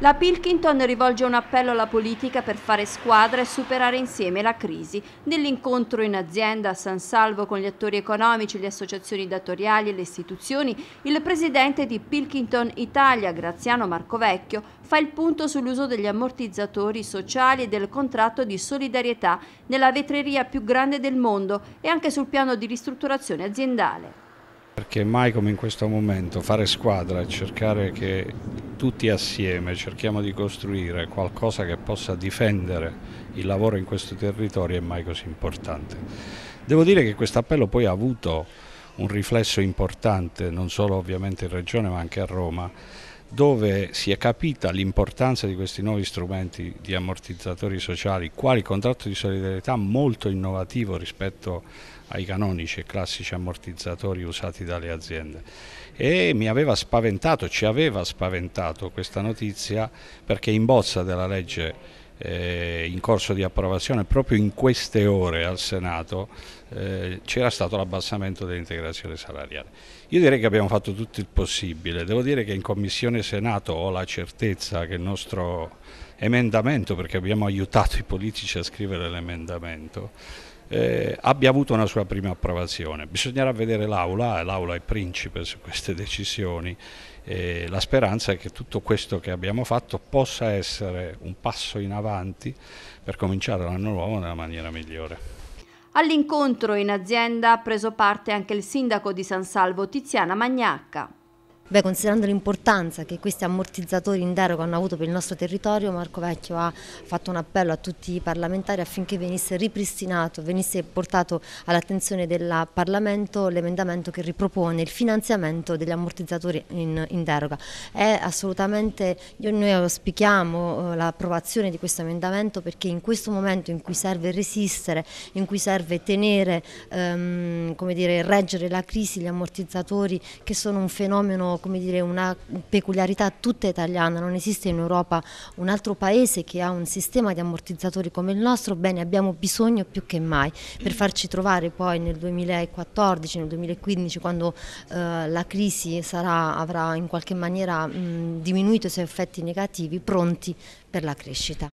La Pilkington rivolge un appello alla politica per fare squadra e superare insieme la crisi. Nell'incontro in azienda a San Salvo con gli attori economici, le associazioni datoriali e le istituzioni, il presidente di Pilkington Italia, Graziano Marcovecchio, fa il punto sull'uso degli ammortizzatori sociali e del contratto di solidarietà nella vetreria più grande del mondo e anche sul piano di ristrutturazione aziendale perché mai come in questo momento fare squadra e cercare che tutti assieme cerchiamo di costruire qualcosa che possa difendere il lavoro in questo territorio è mai così importante. Devo dire che questo appello poi ha avuto un riflesso importante non solo ovviamente in Regione ma anche a Roma dove si è capita l'importanza di questi nuovi strumenti di ammortizzatori sociali, quali contratto di solidarietà molto innovativo rispetto ai canonici e classici ammortizzatori usati dalle aziende. E mi aveva spaventato, ci aveva spaventato questa notizia perché in bozza della legge eh, in corso di approvazione proprio in queste ore al Senato eh, c'era stato l'abbassamento dell'integrazione salariale. Io direi che abbiamo fatto tutto il possibile, devo dire che in Commissione Senato ho la certezza che il nostro emendamento, perché abbiamo aiutato i politici a scrivere l'emendamento, eh, abbia avuto una sua prima approvazione. Bisognerà vedere l'Aula, l'Aula è principe su queste decisioni, eh, la speranza è che tutto questo che abbiamo fatto possa essere un passo in avanti per cominciare l'anno nuovo nella maniera migliore. All'incontro in azienda ha preso parte anche il sindaco di San Salvo Tiziana Magnacca. Beh, considerando l'importanza che questi ammortizzatori in deroga hanno avuto per il nostro territorio, Marco Vecchio ha fatto un appello a tutti i parlamentari affinché venisse ripristinato, venisse portato all'attenzione del Parlamento l'emendamento che ripropone il finanziamento degli ammortizzatori in, in deroga. È assolutamente, noi auspichiamo eh, l'approvazione di questo emendamento perché in questo momento in cui serve resistere, in cui serve tenere, ehm, come dire, reggere la crisi, gli ammortizzatori che sono un fenomeno come dire, una peculiarità tutta italiana, non esiste in Europa un altro paese che ha un sistema di ammortizzatori come il nostro, bene abbiamo bisogno più che mai per farci trovare poi nel 2014, nel 2015 quando eh, la crisi sarà, avrà in qualche maniera mh, diminuito i suoi effetti negativi, pronti per la crescita.